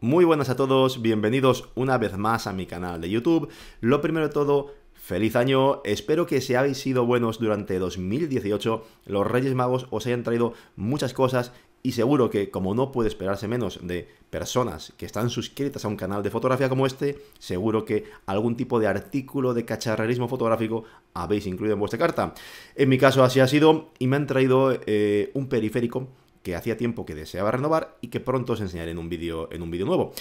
Muy buenas a todos, bienvenidos una vez más a mi canal de YouTube. Lo primero de todo, feliz año, espero que se habéis sido buenos durante 2018, los Reyes Magos os hayan traído muchas cosas y seguro que, como no puede esperarse menos de personas que están suscritas a un canal de fotografía como este, seguro que algún tipo de artículo de cacharrerismo fotográfico habéis incluido en vuestra carta. En mi caso así ha sido y me han traído eh, un periférico que hacía tiempo que deseaba renovar y que pronto os enseñaré en un vídeo en un vídeo nuevo.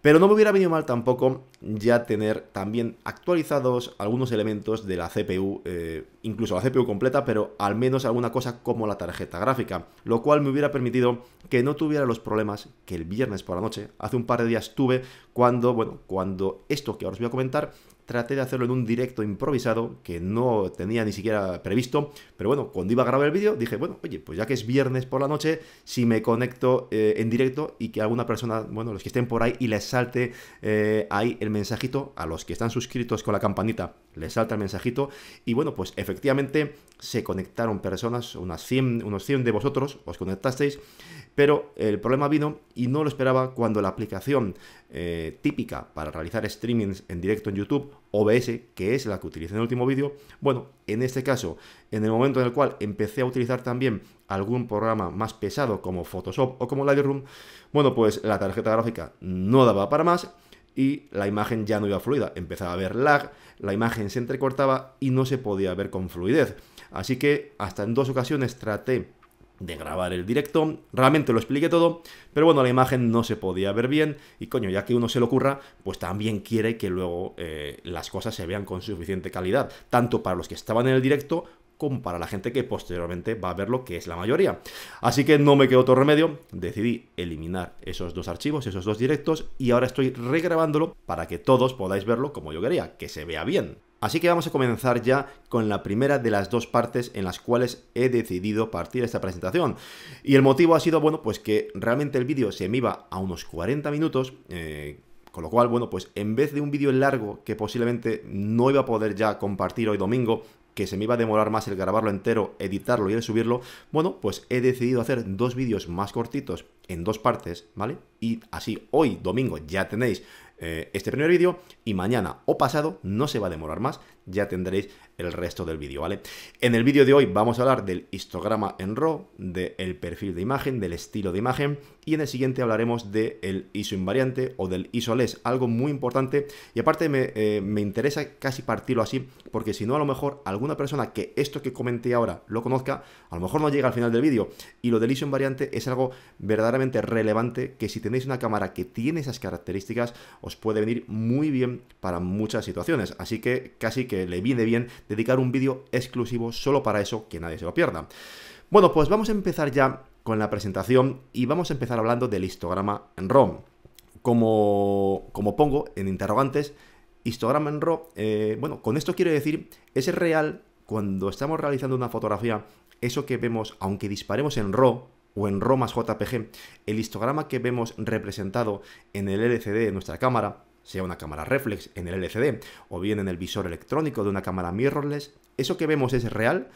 Pero no me hubiera venido mal tampoco ya tener también actualizados algunos elementos de la CPU, eh, incluso la CPU completa, pero al menos alguna cosa como la tarjeta gráfica, lo cual me hubiera permitido que no tuviera los problemas que el viernes por la noche, hace un par de días tuve, cuando, bueno, cuando esto que ahora os voy a comentar traté de hacerlo en un directo improvisado que no tenía ni siquiera previsto, pero bueno, cuando iba a grabar el vídeo dije, bueno, oye, pues ya que es viernes por la noche, si me conecto eh, en directo y que alguna persona, bueno, los que estén por ahí y les salte eh, ahí el mensajito, a los que están suscritos con la campanita, les salta el mensajito y bueno, pues efectivamente se conectaron personas, unas 100, unos 100 de vosotros os conectasteis pero el problema vino y no lo esperaba cuando la aplicación eh, típica para realizar streamings en directo en YouTube, OBS, que es la que utilicé en el último vídeo, bueno, en este caso, en el momento en el cual empecé a utilizar también algún programa más pesado como Photoshop o como Lightroom, bueno, pues la tarjeta gráfica no daba para más y la imagen ya no iba fluida. Empezaba a haber lag, la imagen se entrecortaba y no se podía ver con fluidez. Así que hasta en dos ocasiones traté de grabar el directo. Realmente lo expliqué todo, pero bueno, la imagen no se podía ver bien y coño, ya que uno se lo ocurra, pues también quiere que luego eh, las cosas se vean con suficiente calidad, tanto para los que estaban en el directo como para la gente que posteriormente va a verlo, que es la mayoría. Así que no me quedó otro remedio, decidí eliminar esos dos archivos, esos dos directos, y ahora estoy regrabándolo para que todos podáis verlo como yo quería, que se vea bien. Así que vamos a comenzar ya con la primera de las dos partes en las cuales he decidido partir esta presentación. Y el motivo ha sido, bueno, pues que realmente el vídeo se me iba a unos 40 minutos, eh, con lo cual, bueno, pues en vez de un vídeo largo que posiblemente no iba a poder ya compartir hoy domingo, que se me iba a demorar más el grabarlo entero, editarlo y el subirlo, bueno, pues he decidido hacer dos vídeos más cortitos en dos partes, ¿vale? Y así hoy, domingo, ya tenéis eh, este primer vídeo y mañana o pasado, no se va a demorar más, ya tendréis el resto del vídeo, ¿vale? En el vídeo de hoy vamos a hablar del histograma en RAW, del perfil de imagen, del estilo de imagen y en el siguiente hablaremos del ISO invariante o del ISO algo muy importante y aparte me, eh, me interesa casi partirlo así porque si no a lo mejor alguna persona que esto que comenté ahora lo conozca, a lo mejor no llega al final del vídeo y lo del ISO invariante es algo verdaderamente relevante que si tenéis una cámara que tiene esas características os puede venir muy bien para muchas situaciones, así que casi que le viene bien dedicar un vídeo exclusivo solo para eso, que nadie se lo pierda. Bueno, pues vamos a empezar ya con la presentación y vamos a empezar hablando del histograma en ROM. Como, como pongo en interrogantes, histograma en RAW, eh, bueno, con esto quiero decir, es real cuando estamos realizando una fotografía, eso que vemos, aunque disparemos en RAW, o en RAW más JPG, el histograma que vemos representado en el LCD de nuestra cámara sea una cámara reflex en el LCD o bien en el visor electrónico de una cámara mirrorless, ¿eso que vemos es real?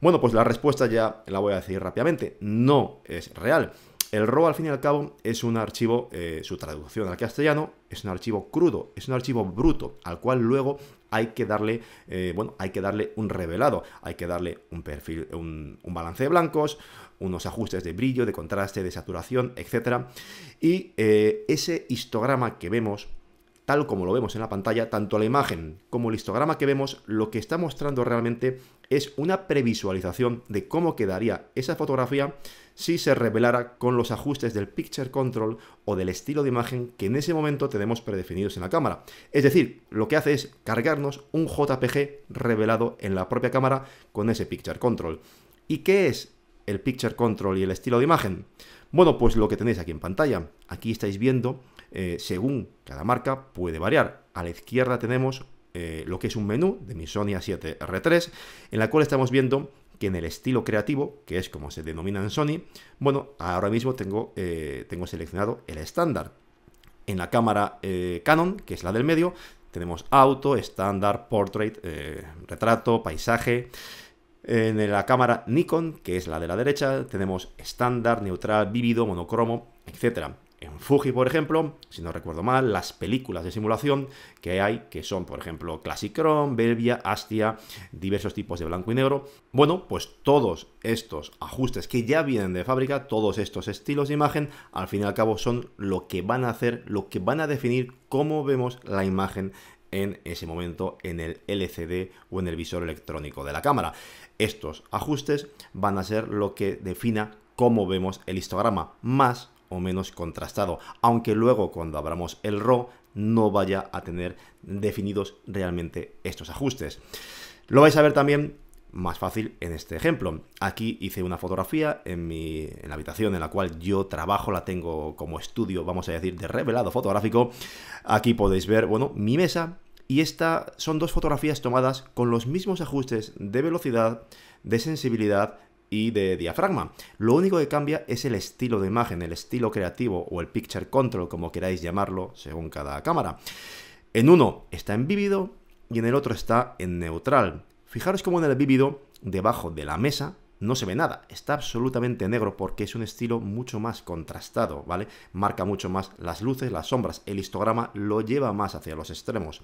Bueno, pues la respuesta ya la voy a decir rápidamente, no es real. El RAW, al fin y al cabo, es un archivo, eh, su traducción al castellano, es un archivo crudo, es un archivo bruto, al cual luego hay que darle, eh, bueno, hay que darle un revelado, hay que darle un perfil, un, balance de blancos, unos ajustes de brillo, de contraste, de saturación, etc. Y eh, ese histograma que vemos tal como lo vemos en la pantalla, tanto la imagen como el histograma que vemos, lo que está mostrando realmente es una previsualización de cómo quedaría esa fotografía si se revelara con los ajustes del Picture Control o del estilo de imagen que en ese momento tenemos predefinidos en la cámara. Es decir, lo que hace es cargarnos un JPG revelado en la propia cámara con ese Picture Control. ¿Y qué es el Picture Control y el estilo de imagen? Bueno, pues lo que tenéis aquí en pantalla. Aquí estáis viendo eh, según cada marca puede variar. A la izquierda tenemos eh, lo que es un menú de mi Sony A7 R3, en la cual estamos viendo que en el estilo creativo, que es como se denomina en Sony, bueno, ahora mismo tengo, eh, tengo seleccionado el estándar. En la cámara Canon, que es la del medio, tenemos auto, estándar, portrait, retrato, paisaje. En la cámara Nikon, que es la de la derecha, tenemos estándar, neutral, vívido, monocromo, etc en Fuji, por ejemplo, si no recuerdo mal, las películas de simulación que hay, que son, por ejemplo, Classic Chrome, Belvia, Astia, diversos tipos de blanco y negro. Bueno, pues todos estos ajustes que ya vienen de fábrica, todos estos estilos de imagen, al fin y al cabo son lo que van a hacer, lo que van a definir cómo vemos la imagen en ese momento en el LCD o en el visor electrónico de la cámara. Estos ajustes van a ser lo que defina cómo vemos el histograma, más o menos contrastado, aunque luego cuando abramos el RAW no vaya a tener definidos realmente estos ajustes. Lo vais a ver también más fácil en este ejemplo. Aquí hice una fotografía en, mi, la habitación en la cual yo trabajo, la tengo como estudio, vamos a decir, de revelado fotográfico. Aquí podéis ver, bueno, mi mesa y esta son dos fotografías tomadas con los mismos ajustes de velocidad, de sensibilidad, y de diafragma. Lo único que cambia es el estilo de imagen, el estilo creativo o el picture control, como queráis llamarlo, según cada cámara. En uno está en vívido y en el otro está en neutral. Fijaros cómo en el vívido, debajo de la mesa, no se ve nada, está absolutamente negro porque es un estilo mucho más contrastado, ¿vale? Marca mucho más las luces, las sombras, el histograma lo lleva más hacia los extremos.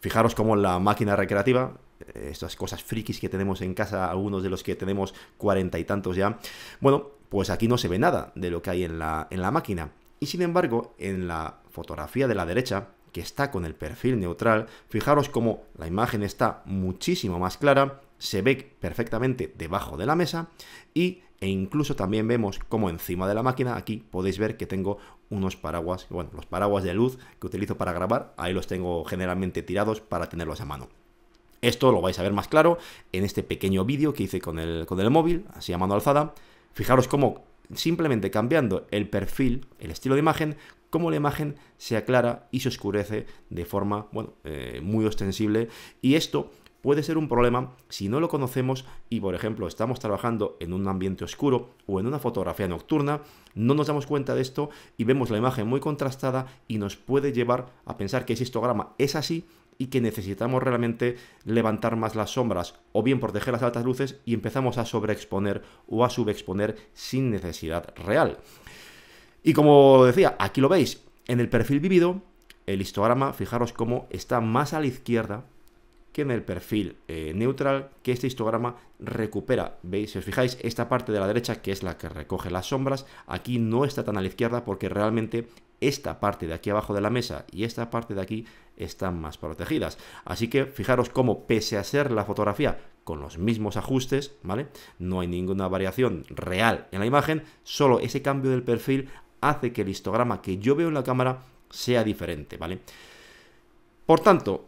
Fijaros cómo la máquina recreativa, eh, estas cosas frikis que tenemos en casa, algunos de los que tenemos cuarenta y tantos ya, bueno, pues aquí no se ve nada de lo que hay en la, en la máquina. Y sin embargo, en la fotografía de la derecha, que está con el perfil neutral, fijaros cómo la imagen está muchísimo más clara, se ve perfectamente debajo de la mesa y e incluso también vemos como encima de la máquina, aquí podéis ver que tengo unos paraguas, bueno, los paraguas de luz que utilizo para grabar, ahí los tengo generalmente tirados para tenerlos a mano. Esto lo vais a ver más claro en este pequeño vídeo que hice con el, con el móvil, así a mano alzada. Fijaros cómo simplemente cambiando el perfil, el estilo de imagen, cómo la imagen se aclara y se oscurece de forma, bueno, eh, muy ostensible. Y esto puede ser un problema si no lo conocemos y, por ejemplo, estamos trabajando en un ambiente oscuro o en una fotografía nocturna, no nos damos cuenta de esto y vemos la imagen muy contrastada y nos puede llevar a pensar que ese histograma es así y que necesitamos realmente levantar más las sombras o bien proteger las altas luces y empezamos a sobreexponer o a subexponer sin necesidad real. Y como decía, aquí lo veis, en el perfil vivido, el histograma, fijaros cómo está más a la izquierda que en el perfil eh, neutral que este histograma recupera. ¿Veis? Si os fijáis, esta parte de la derecha, que es la que recoge las sombras, aquí no está tan a la izquierda porque realmente esta parte de aquí abajo de la mesa y esta parte de aquí están más protegidas. Así que fijaros cómo, pese a ser la fotografía con los mismos ajustes, ¿vale? No hay ninguna variación real en la imagen, solo ese cambio del perfil hace que el histograma que yo veo en la cámara sea diferente, ¿vale? Por tanto,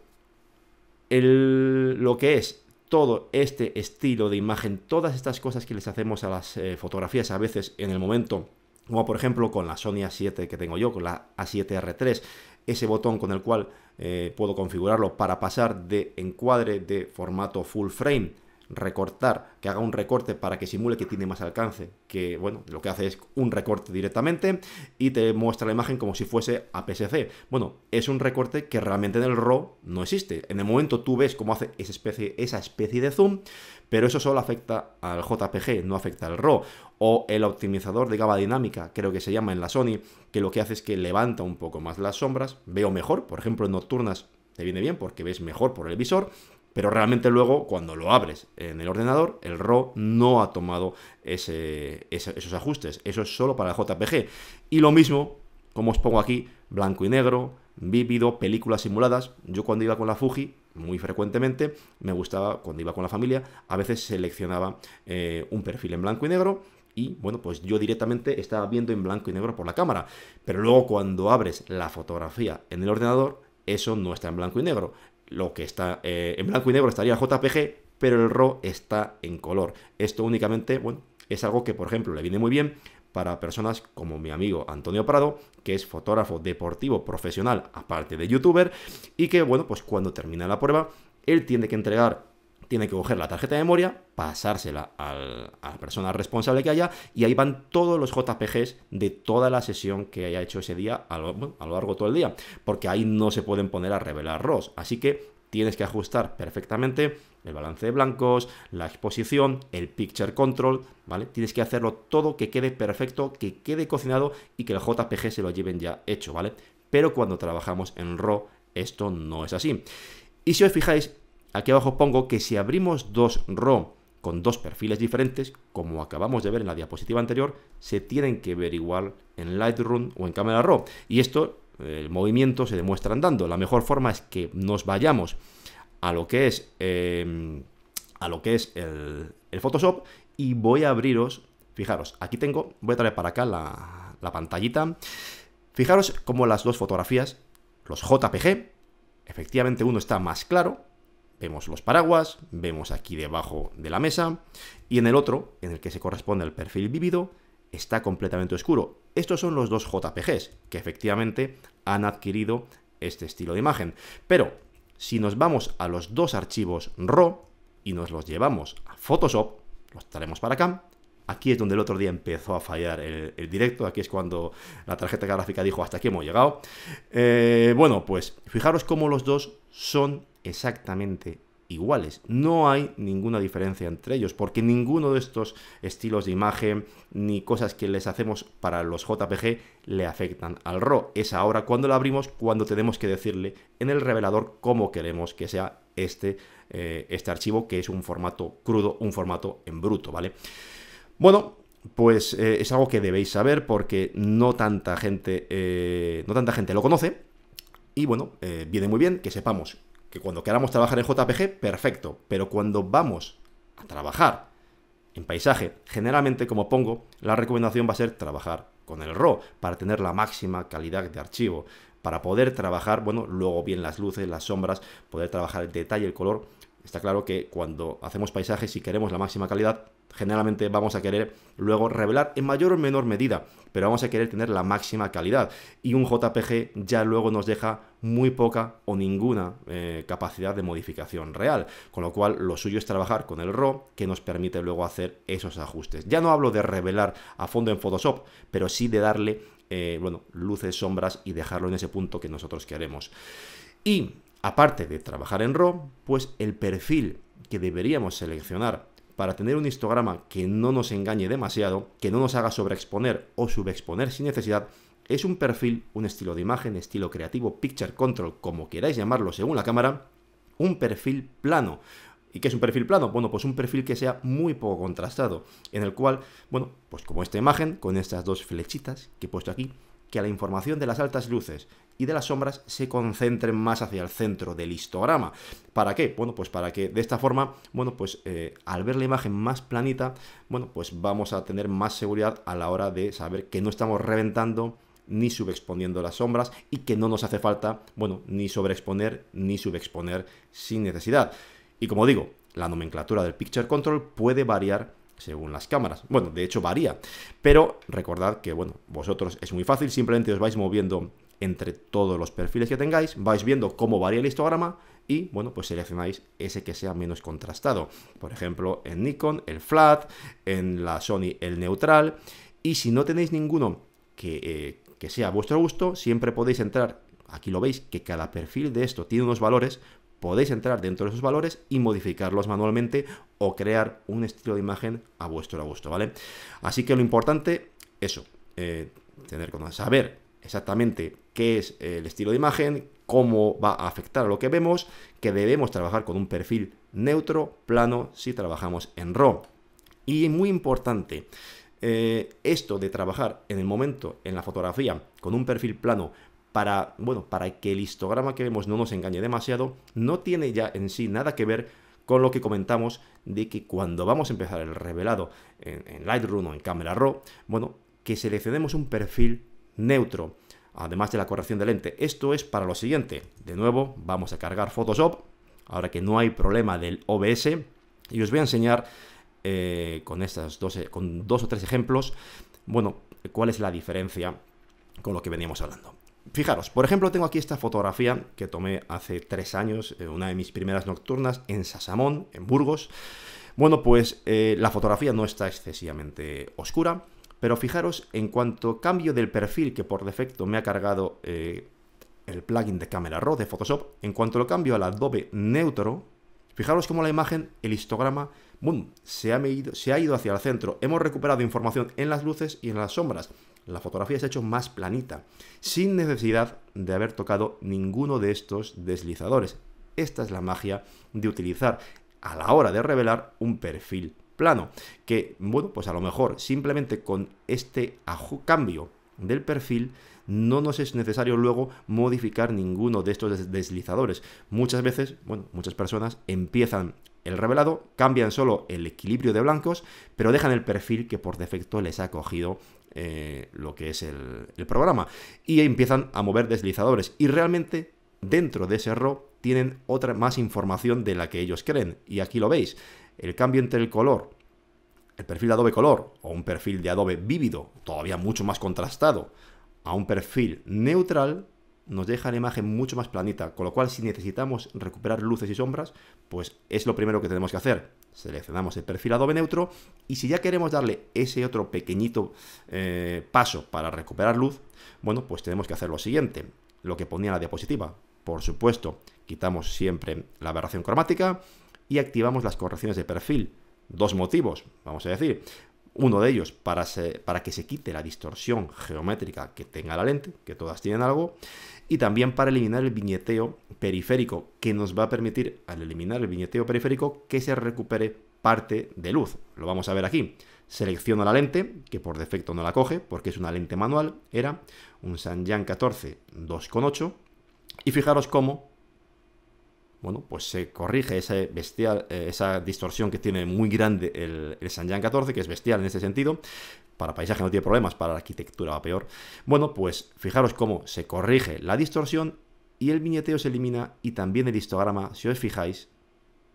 el, lo que es todo este estilo de imagen, todas estas cosas que les hacemos a las eh, fotografías a veces en el momento, como por ejemplo con la Sony A7 que tengo yo, con la A7R3, ese botón con el cual eh, puedo configurarlo para pasar de encuadre de formato full frame recortar, que haga un recorte para que simule que tiene más alcance, que bueno, lo que hace es un recorte directamente y te muestra la imagen como si fuese APS-C. Bueno, es un recorte que realmente en el RAW no existe. En el momento tú ves cómo hace esa especie, esa especie de zoom, pero eso solo afecta al JPG, no afecta al RAW. O el optimizador de gama dinámica, creo que se llama en la Sony, que lo que hace es que levanta un poco más las sombras, veo mejor, por ejemplo en nocturnas te viene bien porque ves mejor por el visor pero realmente luego, cuando lo abres en el ordenador, el RAW no ha tomado esos ajustes. Eso es solo para el JPG. Y lo mismo, como os pongo aquí, blanco y negro, vívido, películas simuladas. Yo cuando iba con la Fuji, muy frecuentemente, me gustaba, cuando iba con la familia, a veces seleccionaba eh, un perfil en blanco y negro y bueno, pues yo directamente estaba viendo en blanco y negro por la cámara. Pero luego cuando abres la fotografía en el ordenador, eso no está en blanco y negro, lo que está eh, en blanco y negro estaría JPG, pero el RAW está en color. Esto únicamente, bueno, es algo que, por ejemplo, le viene muy bien para personas como mi amigo Antonio Prado, que es fotógrafo deportivo profesional, aparte de youtuber, y que, bueno, pues cuando termina la prueba, él tiene que entregar tiene que coger la tarjeta de memoria, pasársela al, a la persona responsable que haya y ahí van todos los JPGs de toda la sesión que haya hecho ese día a lo, largo de todo el día, porque ahí no se pueden poner a revelar ROS. Así que tienes que ajustar perfectamente el balance de blancos, la exposición, el picture control, ¿vale? Tienes que hacerlo todo que quede perfecto, que quede cocinado y que el JPG se lo lleven ya hecho, ¿vale? Pero cuando trabajamos en RAW, esto no es así. Y si os fijáis, Aquí abajo pongo que si abrimos dos RAW con dos perfiles diferentes, como acabamos de ver en la diapositiva anterior, se tienen que ver igual en Lightroom o en Camera Raw. Y esto, el movimiento se demuestra andando. La mejor forma es que nos vayamos a lo que es, em, a lo que es el, Photoshop y voy a abriros, fijaros, aquí tengo, voy a traer para acá la, la pantallita. Fijaros como las dos fotografías, los JPG, efectivamente uno está más claro vemos los paraguas, vemos aquí debajo de la mesa, y en el otro, en el que se corresponde al perfil vívido, está completamente oscuro. Estos son los dos JPGs, que efectivamente han adquirido este estilo de imagen. Pero si nos vamos a los dos archivos RAW y nos los llevamos a Photoshop, los traemos para acá, Aquí es donde el otro día empezó a fallar el, directo. Aquí es cuando la tarjeta gráfica dijo hasta aquí hemos llegado. Eh, bueno, pues fijaros cómo los dos son exactamente iguales. No hay ninguna diferencia entre ellos, porque ninguno de estos estilos de imagen ni cosas que les hacemos para los JPG le afectan al RAW. Es ahora cuando lo abrimos, cuando tenemos que decirle en el revelador cómo queremos que sea este, eh, este archivo, que es un formato crudo, un formato en bruto, ¿vale? Bueno, pues eh, es algo que debéis saber porque no tanta gente, eh, no tanta gente lo conoce. Y bueno, viene muy bien que sepamos que cuando queramos trabajar en JPG, perfecto, pero cuando vamos a trabajar en paisaje, generalmente como pongo, la recomendación va a ser trabajar con el RAW para tener la máxima calidad de archivo, para poder trabajar, bueno, luego bien las luces, las sombras, poder trabajar el detalle, el color. Está claro que cuando hacemos paisajes, si queremos la máxima calidad, generalmente vamos a querer luego revelar en mayor o menor medida, pero vamos a querer tener la máxima calidad. Y un JPG ya luego nos deja muy poca o ninguna eh, capacidad de modificación real, con lo cual lo suyo es trabajar con el RAW que nos permite luego hacer esos ajustes. Ya no hablo de revelar a fondo en Photoshop, pero sí de darle eh, bueno, luces, sombras y dejarlo en ese punto que nosotros queremos. Y aparte de trabajar en RAW, pues el perfil que deberíamos seleccionar para tener un histograma que no nos engañe demasiado, que no nos haga sobreexponer o subexponer sin necesidad, es un perfil, un estilo de imagen, estilo creativo, picture control, como queráis llamarlo según la cámara, un perfil plano. ¿Y qué es un perfil plano? Bueno, pues un perfil que sea muy poco contrastado, en el cual, bueno, pues como esta imagen, con estas dos flechitas que he puesto aquí, que a la información de las altas luces y de las sombras se concentren más hacia el centro del histograma. ¿Para qué? Bueno, pues para que de esta forma, bueno, pues eh, al ver la imagen más planita, bueno, pues vamos a tener más seguridad a la hora de saber que no estamos reventando ni subexponiendo las sombras y que no nos hace falta, bueno, ni sobreexponer ni subexponer sin necesidad. Y como digo, la nomenclatura del Picture Control puede variar según las cámaras. Bueno, de hecho varía, pero recordad que, bueno, vosotros es muy fácil, simplemente os vais moviendo entre todos los perfiles que tengáis, vais viendo cómo varía el histograma y, bueno, pues seleccionáis ese que sea menos contrastado. Por ejemplo, en Nikon el flat, en la Sony el neutral. Y si no tenéis ninguno eh, que, sea a vuestro gusto, siempre podéis entrar, aquí lo veis, que cada perfil de esto tiene unos valores, podéis entrar dentro de esos valores y modificarlos manualmente o crear un estilo de imagen a vuestro gusto, ¿vale? Así que lo importante, eso, eh, tener con saber exactamente qué es el estilo de imagen, cómo va a afectar a lo que vemos, que debemos trabajar con un perfil neutro, plano, si trabajamos en RAW. Y muy importante, eh, esto de trabajar en el momento, en la fotografía, con un perfil plano, para, bueno, para que el histograma que vemos no nos engañe demasiado, no tiene ya en sí nada que ver con lo que comentamos de que cuando vamos a empezar el revelado en, Lightroom o en Camera Raw, bueno, que seleccionemos un perfil neutro, además de la corrección de lente. Esto es para lo siguiente. De nuevo, vamos a cargar Photoshop, ahora que no hay problema del OBS, y os voy a enseñar eh, con, estas dos, con dos o tres ejemplos, bueno, cuál es la diferencia con lo que veníamos hablando. Fijaros, por ejemplo, tengo aquí esta fotografía que tomé hace tres años, eh, una de mis primeras nocturnas en Sasamón, en Burgos. Bueno, pues eh, la fotografía no está excesivamente oscura, pero fijaros, en cuanto cambio del perfil que por defecto me ha cargado eh, el plugin de Camera Raw de Photoshop, en cuanto lo cambio al Adobe Neutro, fijaros cómo la imagen, el histograma, ha, se ha ido hacia el centro. Hemos recuperado información en las luces y en las sombras. La fotografía se ha hecho más planita, sin necesidad de haber tocado ninguno de estos deslizadores. Esta es la magia de utilizar a la hora de revelar un perfil plano, que bueno, pues a lo mejor simplemente con este cambio del perfil no nos es necesario luego modificar ninguno de estos deslizadores. Muchas veces, bueno, muchas personas empiezan el revelado, cambian solo el equilibrio de blancos, pero dejan el perfil que por defecto les ha cogido eh, lo que es el, programa. Y empiezan a mover deslizadores. Y realmente, dentro de ese error tienen otra más información de la que ellos creen. Y aquí lo veis el cambio entre el color, el perfil de Adobe Color o un perfil de Adobe Vívido, todavía mucho más contrastado, a un perfil neutral, nos deja la imagen mucho más planita, con lo cual si necesitamos recuperar luces y sombras, pues es lo primero que tenemos que hacer. Seleccionamos el perfil Adobe Neutro y si ya queremos darle ese otro pequeñito eh, paso para recuperar luz, bueno, pues tenemos que hacer lo siguiente, lo que ponía la diapositiva. Por supuesto, quitamos siempre la aberración cromática, y activamos las correcciones de perfil. Dos motivos, vamos a decir. Uno de ellos, para, para, que se quite la distorsión geométrica que tenga la lente, que todas tienen algo, y también para eliminar el viñeteo periférico, que nos va a permitir, al eliminar el viñeteo periférico, que se recupere parte de luz. Lo vamos a ver aquí. Selecciono la lente, que por defecto no la coge, porque es una lente manual, era un Sanjan 14 2.8, y fijaros cómo bueno, pues se corrige esa bestial, eh, esa distorsión que tiene muy grande el, el 14, que es bestial en ese sentido. Para paisaje no tiene problemas, para arquitectura va peor. Bueno, pues fijaros cómo se corrige la distorsión y el viñeteo se elimina y también el histograma, si os fijáis,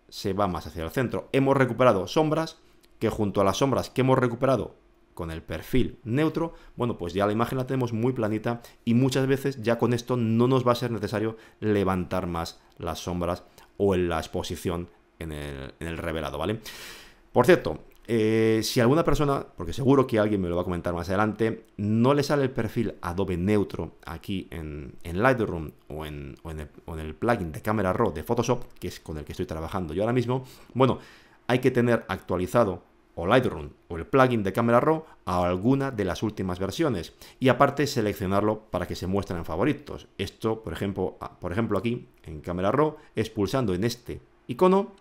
se va más hacia el centro. Hemos recuperado sombras que junto a las sombras que hemos recuperado con el perfil neutro, bueno, pues ya la imagen la tenemos muy planita y muchas veces ya con esto no nos va a ser necesario levantar más las sombras o en la exposición en el, revelado, ¿vale? Por cierto, eh, si alguna persona, porque seguro que alguien me lo va a comentar más adelante, no le sale el perfil Adobe neutro aquí en, Lightroom o en, el, plugin de Camera RAW de Photoshop, que es con el que estoy trabajando yo ahora mismo, bueno, hay que tener actualizado o Lightroom o el plugin de Camera Raw a alguna de las últimas versiones y aparte seleccionarlo para que se muestren en favoritos. Esto, por ejemplo, por ejemplo aquí en Camera Raw es pulsando en este icono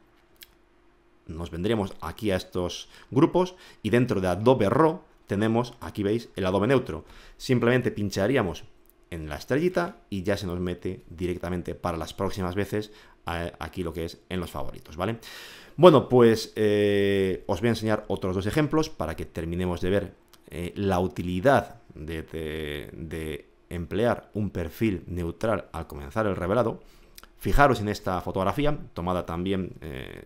nos vendríamos aquí a estos grupos y dentro de Adobe Raw tenemos, aquí veis, el Adobe Neutro. Simplemente pincharíamos en la estrellita y ya se nos mete directamente para las próximas veces aquí lo que es en los favoritos, ¿vale? Bueno, pues eh, os voy a enseñar otros dos ejemplos para que terminemos de ver eh, la utilidad de emplear un perfil neutral al comenzar el revelado. Fijaros en esta fotografía, tomada también eh,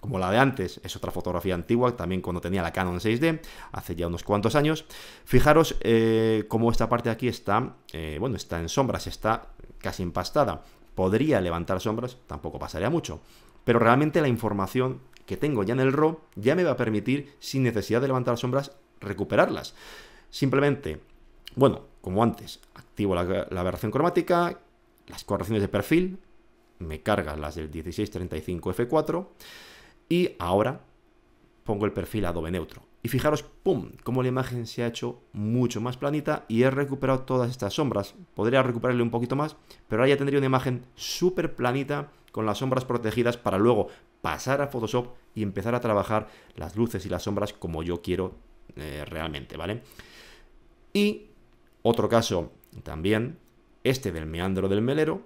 como la de antes, es otra fotografía antigua, también cuando tenía la Canon 6D, hace ya unos cuantos años. Fijaros eh, cómo esta parte de aquí está, eh, bueno, está en sombras, está casi empastada. Podría levantar sombras, tampoco pasaría mucho. Pero realmente la información que tengo ya en el RAW ya me va a permitir, sin necesidad de levantar sombras, recuperarlas. Simplemente, bueno, como antes, activo la aberración cromática, las correcciones de perfil, me carga las del 1635F4 y ahora pongo el perfil adobe neutro. Y fijaros, ¡pum!, como la imagen se ha hecho mucho más planita y he recuperado todas estas sombras. Podría recuperarle un poquito más, pero ahora ya tendría una imagen súper planita con las sombras protegidas para luego pasar a Photoshop y empezar a trabajar las luces y las sombras como yo quiero eh, realmente, ¿vale? Y otro caso también, este del meandro del melero,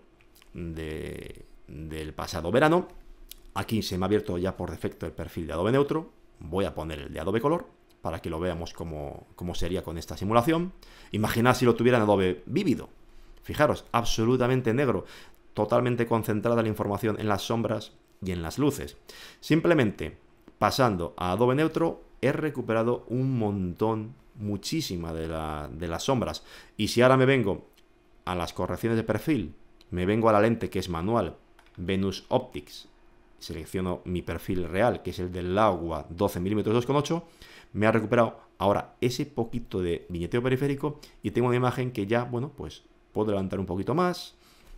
de, del pasado verano. Aquí se me ha abierto ya por defecto el perfil de Adobe Neutro. Voy a poner el de Adobe Color para que lo veamos cómo, sería con esta simulación. Imaginad si lo tuviera en Adobe Vívido. Fijaros, absolutamente negro, totalmente concentrada la información en las sombras y en las luces. Simplemente pasando a Adobe Neutro he recuperado un montón, muchísima de las sombras. Y si ahora me vengo a las correcciones de perfil me vengo a la lente que es manual, Venus Optics, selecciono mi perfil real, que es el del agua 12 mm 2.8, me ha recuperado ahora ese poquito de viñeteo periférico y tengo una imagen que ya, bueno, pues puedo levantar un poquito más,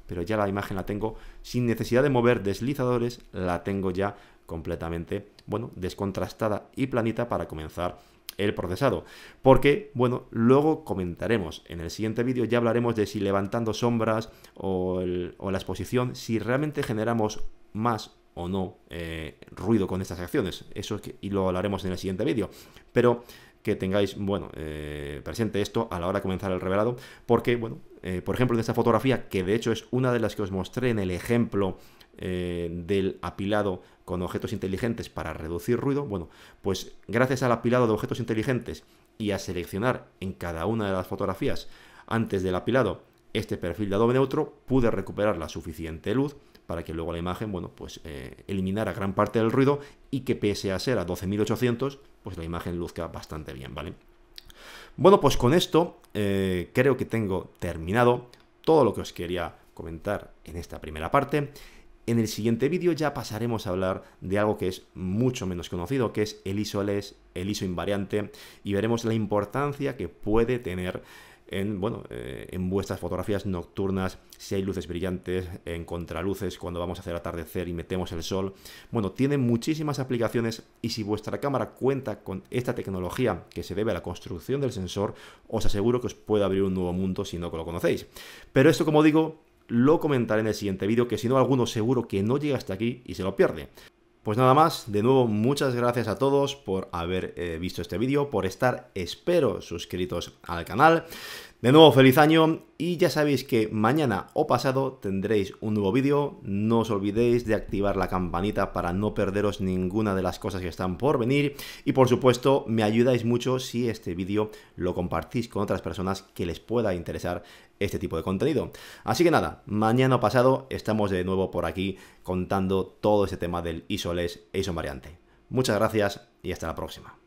pero ya la imagen la tengo sin necesidad de mover deslizadores, la tengo ya completamente, bueno, descontrastada y planita para comenzar el procesado. Porque, bueno, luego comentaremos, en el siguiente vídeo ya hablaremos de si levantando sombras o, la exposición, si realmente generamos más o no eh, ruido con estas acciones. Eso es que, y lo hablaremos en el siguiente vídeo. Pero que tengáis, bueno, eh, presente esto a la hora de comenzar el revelado, porque, bueno, eh, por ejemplo, en esta fotografía, que de hecho es una de las que os mostré en el ejemplo del apilado con objetos inteligentes para reducir ruido, bueno, pues gracias al apilado de objetos inteligentes y a seleccionar en cada una de las fotografías antes del apilado este perfil de adobe neutro, pude recuperar la suficiente luz para que luego la imagen, bueno, pues eh, eliminara gran parte del ruido y que pese a ser a 12.800, pues la imagen luzca bastante bien, ¿vale? Bueno, pues con esto eh, creo que tengo terminado todo lo que os quería comentar en esta primera parte. En el siguiente vídeo ya pasaremos a hablar de algo que es mucho menos conocido, que es el ISO LES, el ISO invariante, y veremos la importancia que puede tener en, bueno, eh, en vuestras fotografías nocturnas, si hay luces brillantes, en contraluces, cuando vamos a hacer atardecer y metemos el sol. Bueno, tiene muchísimas aplicaciones y si vuestra cámara cuenta con esta tecnología que se debe a la construcción del sensor, os aseguro que os puede abrir un nuevo mundo si no lo conocéis. Pero esto, como digo, lo comentaré en el siguiente vídeo, que si no alguno seguro que no llega hasta aquí y se lo pierde. Pues nada más, de nuevo muchas gracias a todos por haber eh, visto este vídeo, por estar, espero, suscritos al canal. De nuevo, feliz año y ya sabéis que mañana o pasado tendréis un nuevo vídeo. No os olvidéis de activar la campanita para no perderos ninguna de las cosas que están por venir. Y por supuesto, me ayudáis mucho si este vídeo lo compartís con otras personas que les pueda interesar este tipo de contenido. Así que nada, mañana o pasado estamos de nuevo por aquí contando todo este tema del ISOLES e ISO variante. Muchas gracias y hasta la próxima.